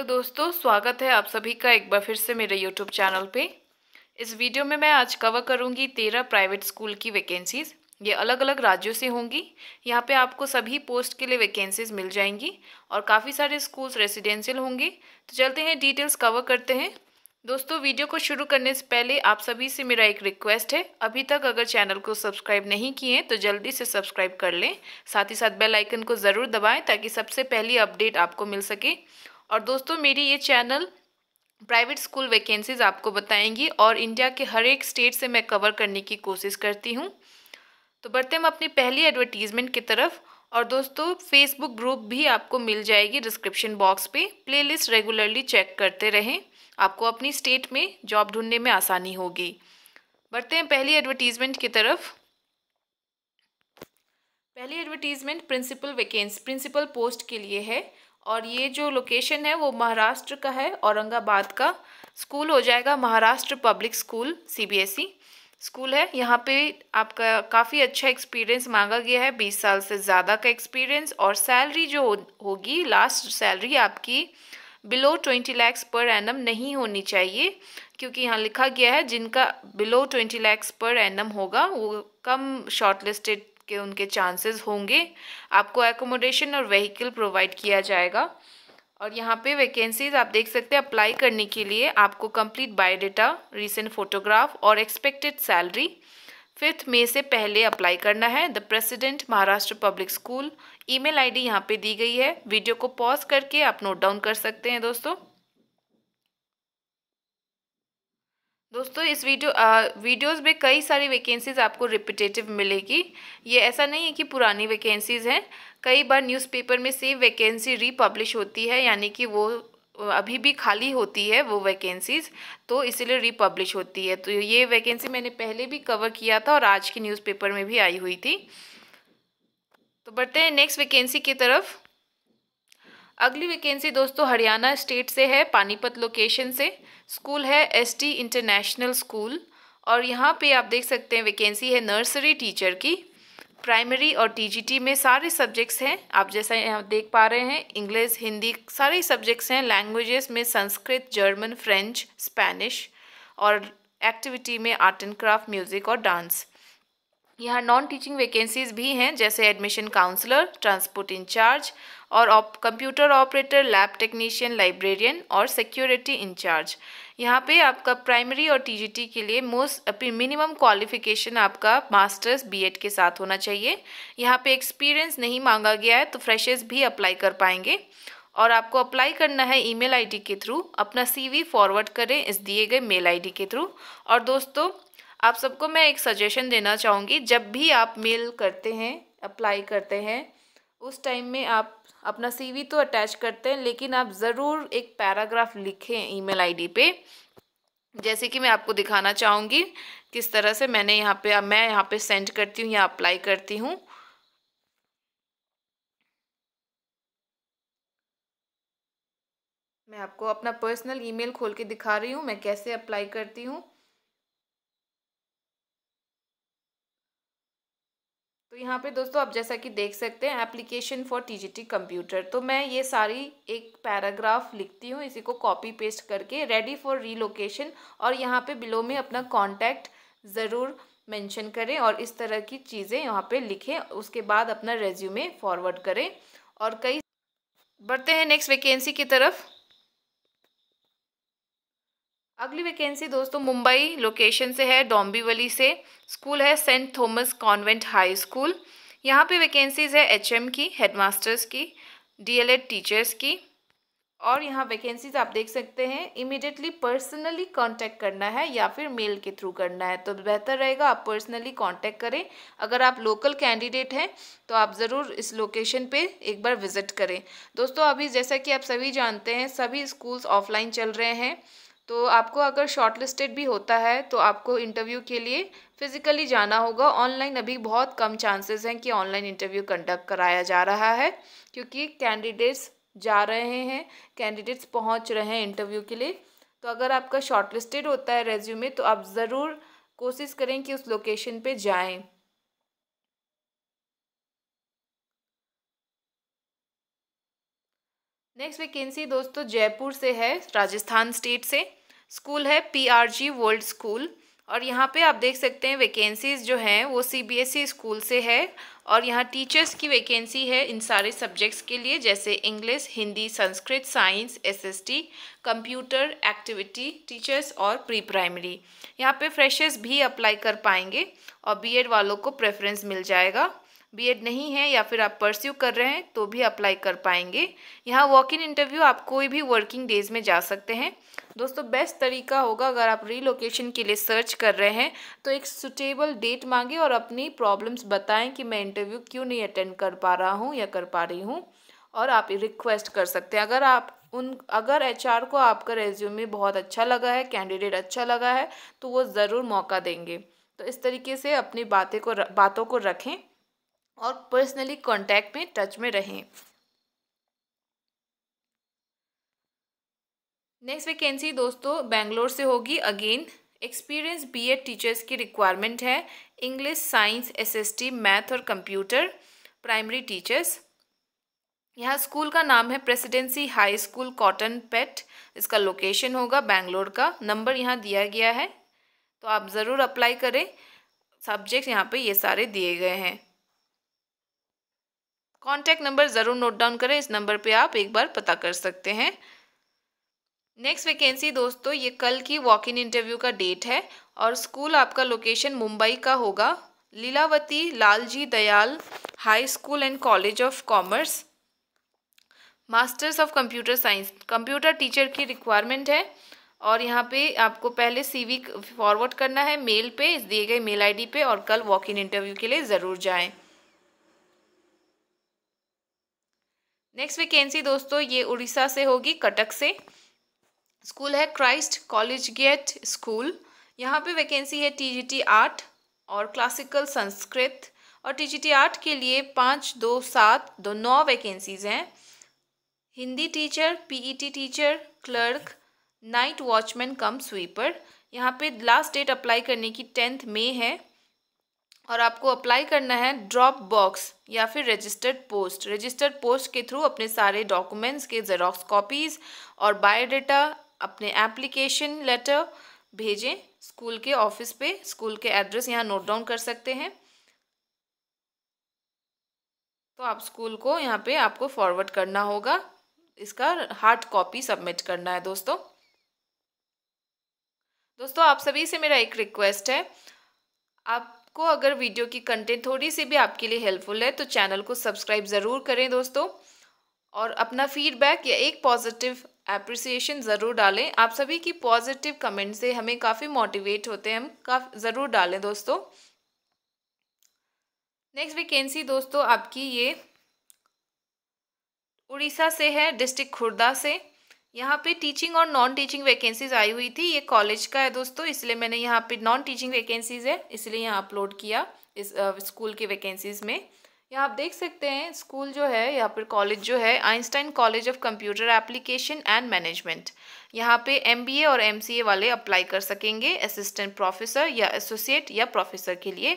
तो दोस्तों स्वागत है आप सभी का एक बार फिर से मेरे यूट्यूब चैनल पे इस वीडियो में मैं आज कवर करूंगी तेरह प्राइवेट स्कूल की वैकेंसीज़ ये अलग अलग राज्यों से होंगी यहाँ पे आपको सभी पोस्ट के लिए वैकेंसीज़ मिल जाएंगी और काफ़ी सारे स्कूल्स रेसिडेंशियल होंगे तो चलते हैं डिटेल्स कवर करते हैं दोस्तों वीडियो को शुरू करने से पहले आप सभी से मेरा एक रिक्वेस्ट है अभी तक अगर चैनल को सब्सक्राइब नहीं किए तो जल्दी से सब्सक्राइब कर लें साथ ही साथ बेल आइकन को ज़रूर दबाएं ताकि सबसे पहली अपडेट आपको मिल सके और दोस्तों मेरी ये चैनल प्राइवेट स्कूल वैकेंसीज़ आपको बताएंगी और इंडिया के हर एक स्टेट से मैं कवर करने की कोशिश करती हूँ तो बढ़ते हम अपनी पहली एडवर्टीज़मेंट की तरफ और दोस्तों फेसबुक ग्रुप भी आपको मिल जाएगी डिस्क्रिप्शन बॉक्स पे प्लेलिस्ट रेगुलरली चेक करते रहें आपको अपनी स्टेट में जॉब ढूंढने में आसानी होगी बढ़ते हैं पहली एडवर्टीज़मेंट की तरफ पहली advertisement principal vacancy principal post के लिए है और ये जो लोकेशन है वो महाराष्ट्र का है औरंगाबाद का स्कूल हो जाएगा Maharashtra public school CBSE school है यहाँ पे आपका काफ़ी अच्छा एक्सपीरियंस मांगा गया है बीस साल से ज़्यादा का एक्सपीरियंस और सैलरी जो होगी लास्ट सैलरी आपकी below twenty lakhs per annum नहीं होनी चाहिए क्योंकि यहाँ लिखा गया है जिनका below twenty lakhs per annum होगा वो कम शॉर्टलिस्टेड के उनके चांसेस होंगे आपको एकोमोडेशन और व्हीकल प्रोवाइड किया जाएगा और यहाँ पे वैकेंसीज आप देख सकते हैं अप्लाई करने के लिए आपको कंप्लीट बायोडाटा रिसेंट फोटोग्राफ और एक्सपेक्टेड सैलरी फिफ्थ मई से पहले अप्लाई करना है the president Maharashtra public school email ID यहाँ पे दी गई है वीडियो को पॉज करके आप नोट डाउन कर सकते हैं दोस्तों दोस्तों इस वीडियो आ, वीडियोस में कई सारी वैकेंसीज़ आपको रिपीटेटिव मिलेगी ये ऐसा नहीं है कि पुरानी वैकेंसीज़ हैं कई बार न्यूज़पेपर में सेम वैकेंसी रीपब्लिश होती है यानी कि वो अभी भी खाली होती है वो वैकेंसीज़ तो इसीलिए रीपब्लिश होती है तो ये वैकेंसी मैंने पहले भी कवर किया था और आज के न्यूज़पेपर में भी आई हुई थी तो बढ़ते हैं नेक्स्ट वैकेंसी की तरफ अगली वैकेंसी दोस्तों हरियाणा स्टेट से है पानीपत लोकेशन से स्कूल है एसटी इंटरनेशनल स्कूल और यहाँ पे आप देख सकते हैं वैकेंसी है नर्सरी टीचर की प्राइमरी और टीजीटी में सारे सब्जेक्ट्स हैं आप जैसा यहाँ देख पा रहे हैं इंग्लिश हिंदी सारे सब्जेक्ट्स हैं लैंग्वेजेस में संस्कृत जर्मन फ्रेंच स्पेनिश और एक्टिविटी में आर्ट एंड क्राफ्ट म्यूज़िक और डांस यहाँ नॉन टीचिंग वैकेंसीज़ भी हैं जैसे एडमिशन काउंसलर ट्रांसपोर्ट इंचार्ज और computer operator lab technician librarian और सिक्योरिटी इंचार्ज यहाँ पे आपका प्राइमरी और टीजीटी के लिए मोस्ट मिनिमम क्वालिफिकेशन आपका मास्टर्स बीएड के साथ होना चाहिए यहाँ पे एक्सपीरियंस नहीं मांगा गया है तो फ्रेशर्स भी अप्लाई कर पाएंगे और आपको अप्लाई करना है ईमेल आईडी के थ्रू अपना सीवी फॉरवर्ड करें इस दिए गए मेल आईडी के थ्रू और दोस्तों आप सबको मैं एक सजेशन देना चाहूँगी जब भी आप मेल करते हैं अप्लाई करते हैं उस टाइम में आप अपना सीवी तो अटैच करते हैं लेकिन आप ज़रूर एक पैराग्राफ लिखें ईमेल आईडी पे जैसे कि मैं आपको दिखाना चाहूँगी किस तरह से मैंने यहाँ पे मैं यहाँ पे सेंड करती हूँ या अप्लाई करती हूँ मैं आपको अपना पर्सनल ईमेल खोल के दिखा रही हूँ मैं कैसे अप्लाई करती हूँ तो यहाँ पे दोस्तों आप जैसा कि देख सकते हैं एप्लीकेशन फॉर टीजीटी कंप्यूटर तो मैं ये सारी एक पैराग्राफ लिखती हूँ इसी को कॉपी पेस्ट करके रेडी फॉर रीलोकेशन और यहाँ पे बिलो में अपना कांटेक्ट ज़रूर मेंशन करें और इस तरह की चीज़ें यहाँ पे लिखें उसके बाद अपना रेज्यूमे फॉरवर्ड करें और कई बढ़ते हैं नेक्स्ट वैकेंसी की तरफ अगली वैकेंसी दोस्तों मुंबई लोकेशन से है डोंबीवली से स्कूल है Saint Thomas convent high school यहाँ पे वैकेंसीज़ है एचएम की हेडमास्टर्स की डीएलएड टीचर्स की और यहाँ वैकेंसीज आप देख सकते हैं इमिडिएटली पर्सनली कांटेक्ट करना है या फिर मेल के थ्रू करना है तो बेहतर रहेगा आप पर्सनली कांटेक्ट करें अगर आप लोकल कैंडिडेट हैं तो आप ज़रूर इस लोकेशन पे एक बार विज़िट करें दोस्तों अभी जैसा कि आप सभी जानते हैं सभी स्कूल्स ऑफलाइन चल रहे हैं तो आपको अगर शॉर्ट लिस्टेड भी होता है तो आपको इंटरव्यू के लिए फ़िज़िकली जाना होगा ऑनलाइन अभी बहुत कम चांसेस हैं कि ऑनलाइन इंटरव्यू कंडक्ट कराया जा रहा है क्योंकि कैंडिडेट्स जा रहे हैं कैंडिडेट्स पहुंच रहे हैं इंटरव्यू के लिए तो अगर आपका शॉर्ट होता है रेज्यूमे तो आप ज़रूर कोशिश करें कि उस लोकेशन पर जाएँ नेक्स्ट वैकेंसी दोस्तों जयपुर से है राजस्थान स्टेट से स्कूल है पीआरजी वर्ल्ड स्कूल और यहाँ पे आप देख सकते हैं वैकेंसीज़ जो हैं वो सीबीएसई स्कूल e से है और यहाँ टीचर्स की वैकेंसी है इन सारे सब्जेक्ट्स के लिए जैसे English Hindi Sanskrit science SST, computer activity teachers और प्री प्राइमरी यहाँ पे फ्रेशर्स भी अप्लाई कर पाएंगे और बीएड वालों को प्रेफरेंस मिल जाएगा बीएड नहीं है या फिर आप परस्यू कर रहे हैं तो भी अप्लाई कर पाएंगे यहाँ वॉक इन इंटरव्यू आप कोई भी वर्किंग डेज़ में जा सकते हैं दोस्तों बेस्ट तरीका होगा अगर आप रीलोकेशन के लिए सर्च कर रहे हैं तो एक सुटेबल डेट मांगे और अपनी प्रॉब्लम्स बताएं कि मैं इंटरव्यू क्यों नहीं अटेंड कर पा रहा हूँ या कर पा रही हूँ और आप रिक्वेस्ट कर सकते हैं अगर आप उन अगर एचआर को आपका रेज्यूमे बहुत अच्छा लगा है कैंडिडेट अच्छा लगा है तो वो ज़रूर मौका देंगे तो इस तरीके से अपनी बातें को बातों को रखें और पर्सनली कॉन्टैक्ट में टच में रहें नेक्स्ट वैकेंसी दोस्तों बेंगलोर से होगी अगेन एक्सपीरियंस बीएड टीचर्स की रिक्वायरमेंट है इंग्लिश साइंस एसएसटी मैथ और कंप्यूटर प्राइमरी टीचर्स यहाँ स्कूल का नाम है presidency high school Cottonpet इसका लोकेशन होगा बैंगलोर का नंबर यहाँ दिया गया है तो आप ज़रूर अप्लाई करें सब्जेक्ट यहाँ पे ये सारे दिए गए हैं कॉन्टैक्ट नंबर ज़रूर नोट डाउन करें इस नंबर पे आप एक बार पता कर सकते हैं नेक्स्ट वैकेंसी दोस्तों ये कल की वॉक इन इंटरव्यू का डेट है और स्कूल आपका लोकेशन मुंबई का होगा Lilavati Lalji Dayal high school and college of commerce masters of computer science computer teacher की रिक्वायरमेंट है और यहाँ पे आपको पहले सीवी फॉरवर्ड करना है मेल पे इस दिए गए मेल आईडी पे और कल वॉक इन इंटरव्यू के लिए ज़रूर जाएं नेक्स्ट वैकेंसी दोस्तों ये उड़ीसा से होगी कटक से स्कूल है क्राइस्ट कॉलेज गेट स्कूल यहाँ पे वैकेंसी है टीजीटी आर्ट और क्लासिकल संस्कृत और टीजीटी आर्ट के लिए पाँच दो सात दो नौ वैकेंसीज़ हैं Hindi teacher PET teacher clerk night watchman cum sweeper यहाँ पे लास्ट डेट अप्लाई करने की टेंथ मे है और आपको अप्लाई करना है ड्रॉप बॉक्स या फिर रजिस्टर्ड पोस्ट रजिस्टर्ड पोस्ट के थ्रू अपने सारे डॉक्यूमेंट्स के जेरोक्स कॉपीज़ और बायोडाटा अपने एप्लीकेशन लेटर भेजें स्कूल के ऑफिस पे स्कूल के एड्रेस यहाँ नोट डाउन कर सकते हैं तो आप स्कूल को यहाँ पे आपको फॉरवर्ड करना होगा इसका हार्ड कॉपी सबमिट करना है दोस्तों दोस्तों आप सभी से मेरा एक रिक्वेस्ट है आपको अगर वीडियो की कंटेंट थोड़ी सी भी आपके लिए हेल्पफुल है तो चैनल को सब्सक्राइब ज़रूर करें दोस्तों और अपना फीडबैक या एक पॉजिटिव एप्रिसिएशन ज़रूर डालें आप सभी की पॉजिटिव कमेंट से हमें काफ़ी मोटिवेट होते हैं हम काफ़ ज़रूर डालें दोस्तों नेक्स्ट वैकेंसी दोस्तों आपकी ये उड़ीसा से है डिस्ट्रिक्ट खुर्दा से यहाँ पे टीचिंग और नॉन टीचिंग वैकेंसीज आई हुई थी ये कॉलेज का है दोस्तों इसलिए मैंने यहाँ पे नॉन टीचिंग वैकेंसीज है इसलिए यहाँ अपलोड किया इस स्कूल के वैकेंसीज में यहाँ आप देख सकते हैं स्कूल जो है यहाँ पर कॉलेज जो है Einstein college of computer application and management यहाँ पे एमबीए और एमसीए वाले अप्लाई कर सकेंगे असिस्टेंट प्रोफेसर या एसोसिएट या प्रोफेसर के लिए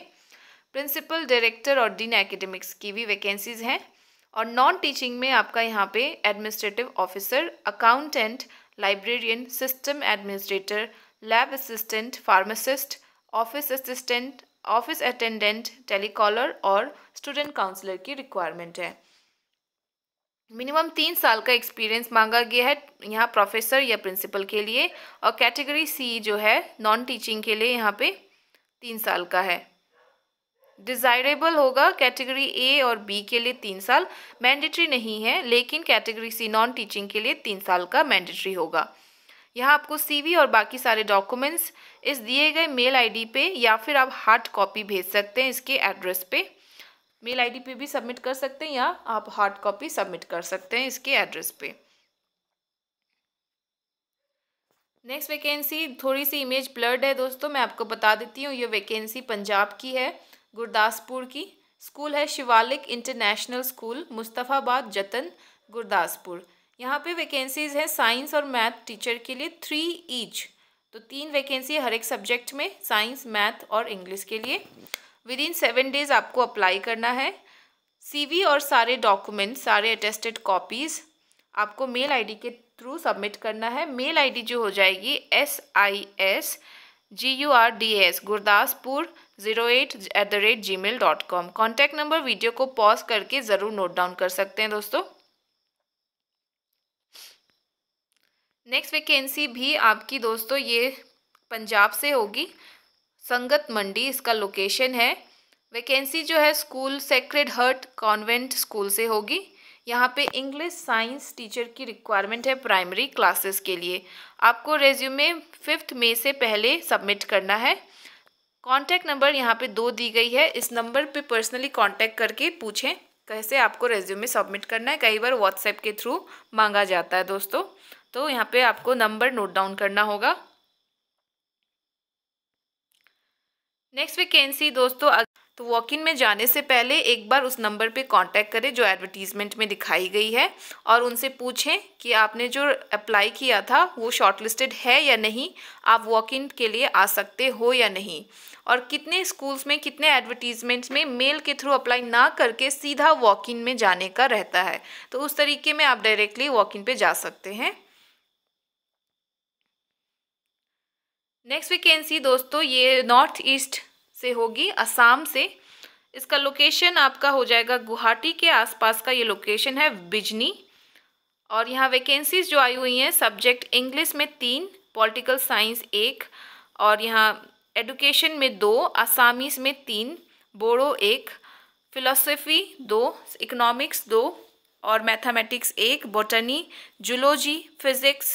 प्रिंसिपल डायरेक्टर और डीन एकेडमिक्स की भी वैकेंसीज़ हैं और नॉन टीचिंग में आपका यहाँ पे administrative officer accountant librarian system administrator lab assistant pharmacist office assistant office attendant telecaller और स्टूडेंट काउंसलर की रिक्वायरमेंट है मिनिमम तीन साल का एक्सपीरियंस मांगा गया है यहाँ प्रोफेसर या प्रिंसिपल के लिए और कैटेगरी सी जो है नॉन टीचिंग के लिए यहाँ पे तीन साल का है डिज़ायरेबल होगा कैटेगरी ए और बी के लिए तीन साल मैंडेटरी नहीं है लेकिन कैटेगरी सी नॉन टीचिंग के लिए तीन साल का मैंडेटरी होगा यहाँ आपको सीवी और बाकी सारे डॉक्यूमेंट्स इस दिए गए मेल आईडी पे या फिर आप हार्ड कॉपी भेज सकते हैं इसके एड्रेस पे मेल आईडी पे भी सबमिट कर सकते हैं या आप हार्ड कॉपी सबमिट कर सकते हैं इसके एड्रेस पे नेक्स्ट वैकेंसी थोड़ी सी इमेज ब्लर्ड है दोस्तों मैं आपको बता देती हूँ ये वैकेंसी पंजाब की है गुरदासपुर की स्कूल है शिवालिक इंटरनेशनल स्कूल मुस्तफ़ाबाद जतन गुरदासपुर यहाँ पे वैकेंसीज़ हैं साइंस और मैथ टीचर के लिए थ्री ईच तो तीन वैकेंसी हर एक सब्जेक्ट में साइंस मैथ और इंग्लिश के लिए विद इन सेवन डेज़ आपको अप्लाई करना है सीवी और सारे डॉक्यूमेंट सारे अटेस्टेड कॉपीज़ आपको मेल आईडी के थ्रू सबमिट करना है मेल आईडी जो हो जाएगी S I S G U R D S Gurdaspur zero eight at the rate Gmail dot com contact number video को पॉज करके ज़रूर नोट डाउन कर सकते हैं दोस्तों नेक्स्ट वैकेंसी भी आपकी दोस्तों ये पंजाब से होगी संगत मंडी इसका लोकेशन है वैकेंसी जो है school sacred heart convent school से होगी यहाँ पे इंग्लिश साइंस टीचर की रिक्वायरमेंट है प्राइमरी क्लासेस के लिए आपको रेज्यूमे फिफ्थ मे से पहले सबमिट करना है कॉन्टैक्ट नंबर यहाँ पे दो दी गई है इस नंबर पे पर्सनली कांटेक्ट करके पूछें कैसे आपको रेज्यूमे सबमिट करना है कई बार व्हाट्सएप के थ्रू मांगा जाता है दोस्तों तो यहाँ पे आपको नंबर नोट डाउन करना होगा नेक्स्ट वैकेंसी दोस्तों तो वॉक इन में जाने से पहले एक बार उस नंबर पे कांटेक्ट करें जो एडवर्टीज़मेंट में दिखाई गई है और उनसे पूछें कि आपने जो अप्लाई किया था वो शॉर्टलिस्टेड है या नहीं आप वॉक इन के लिए आ सकते हो या नहीं और कितने स्कूल्स में कितने एडवर्टीज़मेंट्स में मेल के थ्रू अप्लाई ना करके सीधा वॉक इन में जाने का रहता है तो उस तरीके में आप डायरेक्टली वॉक इन पर जा सकते हैं नेक्स्ट वेकेंसी दोस्तों ये नॉर्थ ईस्ट से होगी असम से इसका लोकेशन आपका हो जाएगा गुवाहाटी के आसपास का ये लोकेशन है बिजनी और यहाँ वैकेंसीज जो आई हुई हैं सब्जेक्ट इंग्लिश में तीन पॉलिटिकल साइंस एक और यहाँ एडुकेशन में दो आसामीज में तीन बोडो एक फिलोसफी दो इकोनॉमिक्स दो और मैथमेटिक्स एक बॉटनी जुलोजी फिज़िक्स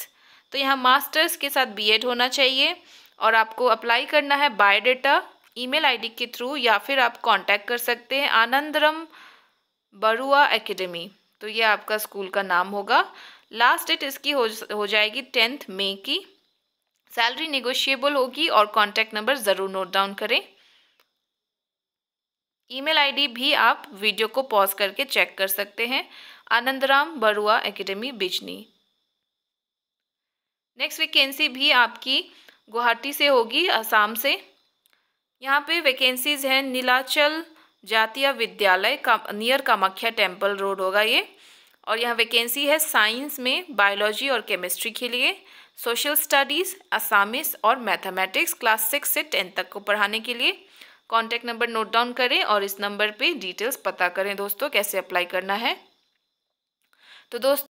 तो यहाँ मास्टर्स के साथ बीएड होना चाहिए और आपको अप्लाई करना है डेटा ईमेल आईडी के थ्रू या फिर आप कांटेक्ट कर सकते हैं आनंदरम बरुआ एकेडमी तो ये आपका स्कूल का नाम होगा लास्ट डेट इसकी हो, हो जाएगी टेंथ मे की सैलरी नेगोशिएबल होगी और कॉन्टैक्ट नंबर ज़रूर नोट डाउन करें ईमेल आईडी भी आप वीडियो को पॉज करके चेक कर सकते हैं Anandaram Barua academy Bijni next vacancy भी आपकी गुवाहाटी से होगी असम से यहाँ पे वैकेंसीज़ हैं नीलाचल जातीय विद्यालय का नियर कामाख्या टेम्पल रोड होगा ये और यहाँ वैकेंसी है साइंस में बायोलॉजी और केमिस्ट्री के लिए सोशल स्टडीज़ असामिस और मैथमेटिक्स क्लास सिक्स से टेंथ तक को पढ़ाने के लिए कॉन्टैक्ट नंबर नोट डाउन करें और इस नंबर पे डिटेल्स पता करें दोस्तों कैसे अप्लाई करना है तो दोस्तों